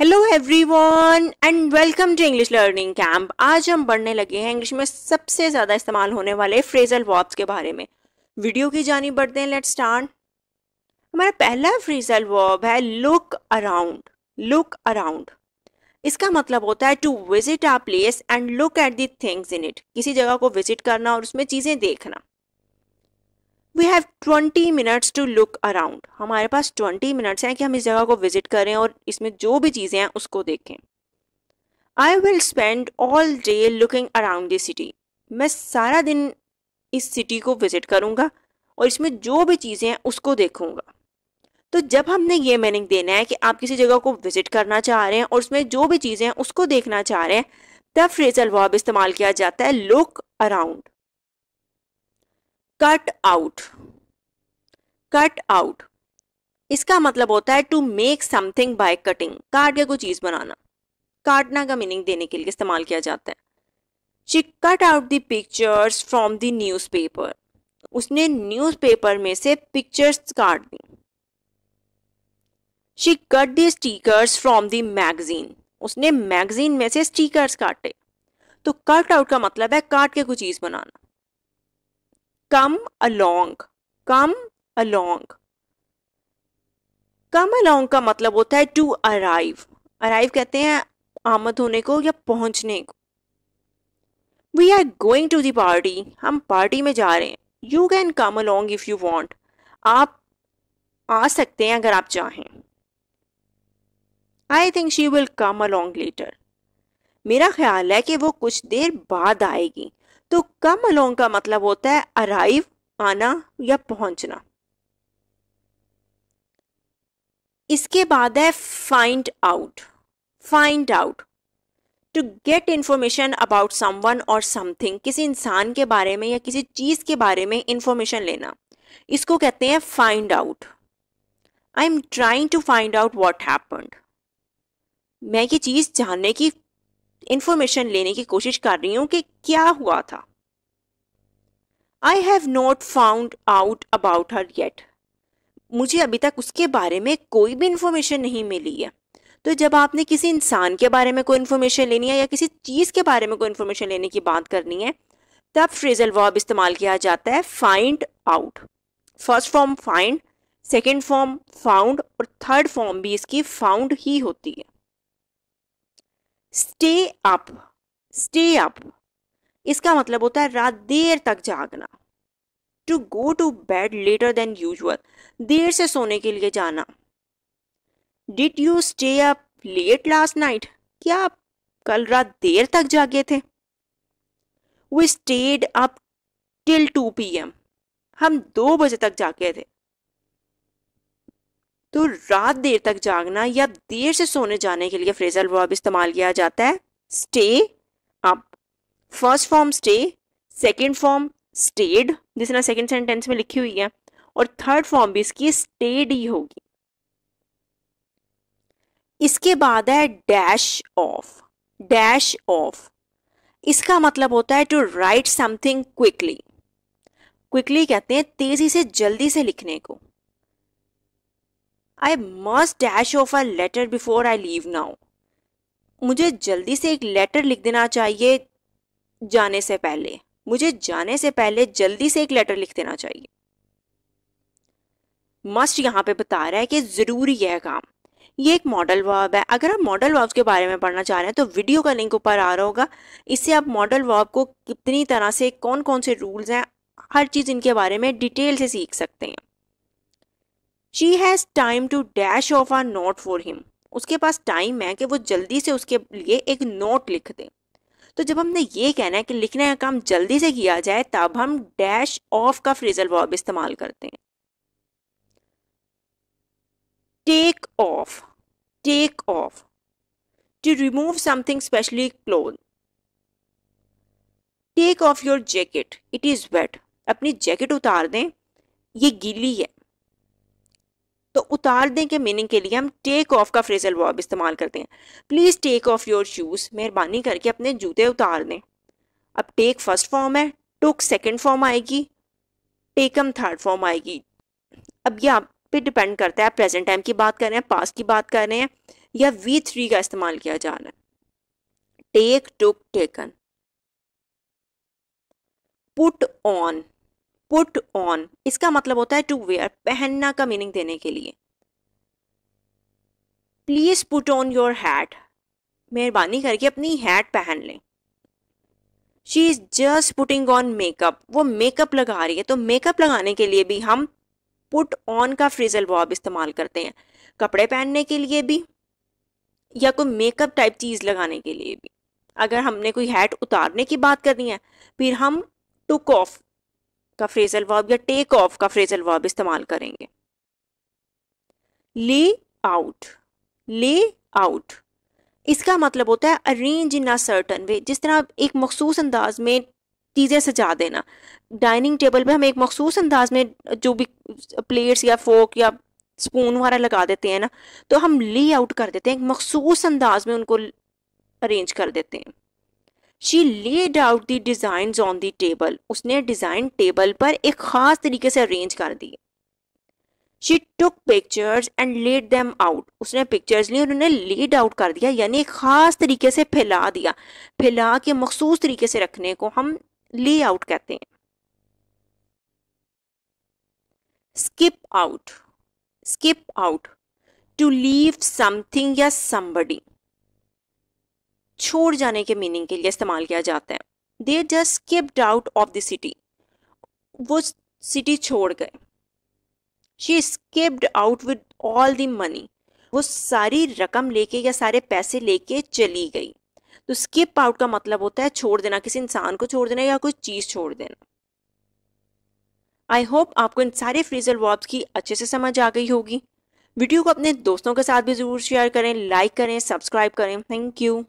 hello everyone and welcome to English learning camp आज हम पढ़ने लगे हैं इंग्लिश में सबसे ज़्यादा इस्तेमाल होने वाले फ्रेजल वर्ब्स के बारे में वीडियो की जानी बढ़ते हैं लेट्स स्टार्ट हमारा पहला फ्रेजल वर्ब है लुक अराउंड लुक अराउंड इसका मतलब होता है to visit a place and look at the things in it किसी जगह को विजिट करना और उसमें चीज़ें देखना we have twenty minutes to look around हमारे पास ट्वेंटी मिनट्स हैं कि हम इस जगह को विजिट करें और इसमें जो भी चीज़ें हैं उसको देखें I will spend all day looking around the city मैं सारा दिन इस सिटी को विजिट करूँगा और इसमें जो भी चीज़ें हैं उसको देखूँगा तो जब हमने ये मीनिंग देना है कि आप किसी जगह को विजिट करना चाह रहे हैं और उसमें जो भी चीज़ें हैं उसको देखना चाह रहे हैं तब फ्रेजल वॉब इस्तेमाल किया जाता है look around cut out cut out इसका मतलब होता है to make something by cutting काट के कोई चीज बनाना काटना का मीनिंग देने के लिए इस्तेमाल किया जाता है she cut out the pictures from the newspaper उसने न्यूज़पेपर में से पिक्चर्स काट दी she cut the stickers from the magazine उसने मैगजीन में से स्टिकर्स काटे तो कट आउट का मतलब है काट के कोई चीज़ बनाना come along come along come along का मतलब होता है टू अराइव अराइव कहते हैं आमद होने को या पहुंचने को we are going to the party हम पार्टी में जा रहे हैं you can come along if you want आप आ सकते हैं अगर आप चाहें I think she will come along later मेरा ख्याल है कि वो कुछ देर बाद आएगी तो कम अलोंग का मतलब होता है अराइव आना या पहुंचना इसके बाद है find out find out to get information about someone और समथिंग किसी इंसान के बारे में या किसी चीज़ के बारे में इंफॉर्मेशन लेना इसको कहते हैं find out I am trying to find out what happened मैं ये चीज़ जानने की इंफॉर्मेशन लेने की कोशिश कर रही हूँ कि क्या हुआ था I have not found out about her yet मुझे अभी तक उसके बारे में कोई भी इंफॉर्मेशन नहीं मिली है तो जब आपने किसी इंसान के बारे में कोई इन्फॉर्मेशन लेनी है या किसी चीज़ के बारे में कोई इन्फॉर्मेशन लेने की बात करनी है तब फ्रेजल वर्ब इस्तेमाल किया जाता है find out first form find second form found और थर्ड फॉर्म भी इसकी फाउंड ही होती है स्टे अप स्टे अप इसका मतलब होता है रात देर तक जागना to go to bed later than usual देर से सोने के लिए जाना did you stay up late last night क्या आप कल रात देर तक जागे थे we stayed up till two PM एम हम दो बजे तक जागे थे तो रात देर तक जागना या देर से सोने जाने के लिए फ्रेजल वर्ब इस्तेमाल किया जाता है stay up first form stay second form stayed तरह सेकेंड सेंटेंस में लिखी हुई है और थर्ड फॉर्म भी इसकी स्टेड ही होगी इसके बाद है डैश ऑफ डैश ऑफ इसका मतलब होता है to write something quickly quickly कहते हैं तेजी से जल्दी से लिखने को I must dash off a letter before I leave now मुझे जल्दी से एक लेटर लिख देना चाहिए जाने से पहले मुझे जाने से पहले जल्दी से एक लेटर लिख देना चाहिए मस्ट यहाँ पे बता रहा है कि ज़रूरी है काम ये एक मॉडल वर्ब है अगर आप मॉडल वॉब के बारे में पढ़ना चाह रहे हैं तो वीडियो का लिंक ऊपर आ रहा होगा इससे आप मॉडल वर्ब को कितनी तरह से कौन कौन से रूल्स हैं हर चीज़ इनके बारे में डिटेल से सीख सकते हैं she has time to dash off a note for him उसके पास टाइम है कि वो जल्दी से उसके लिए एक नोट लिख दे तो जब हमने ये कहना है कि लिखने का काम जल्दी से किया जाए तब हम डैश ऑफ का फ्रिजल वॉब इस्तेमाल करते हैं take off take off to remove something specially cloth take off your jacket it is wet अपनी जैकेट उतार दें ये गीली है उतार दें के मीनिंग के लिए हम टेक ऑफ का फ्रेजल वर्ब इस्तेमाल करते हैं please take off your shoes मेहरबानी करके अपने जूते उतार दें अब टेक फर्स्ट फॉर्म है टुक सेकेंड फॉर्म आएगी टेकम थर्ड फॉर्म आएगी अब ये आप पे डिपेंड करता है प्रेजेंट टाइम की बात कर रहे हैं पास की बात कर रहे हैं या वी थ्री का इस्तेमाल किया जा रहा है take took taken put on put on इसका मतलब होता है टू वेयर पहनना का मीनिंग देने के लिए please put on your hat मेहरबानी करके अपनी हैट पहन लें she is just putting on makeup वो मेकअप लगा रही है तो मेकअप लगाने के लिए भी हम पुट ऑन का फ्रेजल वॉब इस्तेमाल करते हैं कपड़े पहनने के लिए भी या कोई मेकअप टाइप चीज़ लगाने के लिए भी अगर हमने कोई हैट उतारने की बात करनी है फिर हम टुक ऑफ का फ्रेजल वॉब या टेक ऑफ का फ्रेजल वॉब इस्तेमाल करेंगे ली आउट ले आउट इसका मतलब होता है arrange in a certain way जिस तरह एक मखसूस अंदाज में चीज़ें सजा देना डाइनिंग टेबल पे हम एक मखसूस अंदाज में जो भी प्लेट्स या फोक या स्पून वगैरह लगा देते हैं ना तो हम ले आउट कर देते हैं एक मखसूस अंदाज में उनको अरेंज कर देते हैं she laid out the design on the table उसने डिज़ाइन टेबल पर एक ख़ास तरीके से अरेंज कर दिए she took pictures and laid them out उसने पिक्चर्स ली उन्होंने लेड आउट कर दिया यानी ख़ास तरीके से फैला दिया फैला के मखसूस तरीके से रखने को हम ले आउट कहते हैं skip out skip out to leave something या समबडी छोड़ जाने के मीनिंग के लिए इस्तेमाल किया जाता है they just skipped out of the city वो सिटी छोड़ गए she skipped out with all the money वो सारी रकम लेके या सारे पैसे लेके चली गई तो स्किप आउट का मतलब होता है छोड़ देना किसी इंसान को छोड़ देना या कोई चीज़ छोड़ देना आई होप आपको इन सारे फ्रीजल वर्ब्स की अच्छे से समझ आ गई होगी वीडियो को अपने दोस्तों के साथ भी ज़रूर शेयर करें लाइक करें सब्सक्राइब करें थैंक यू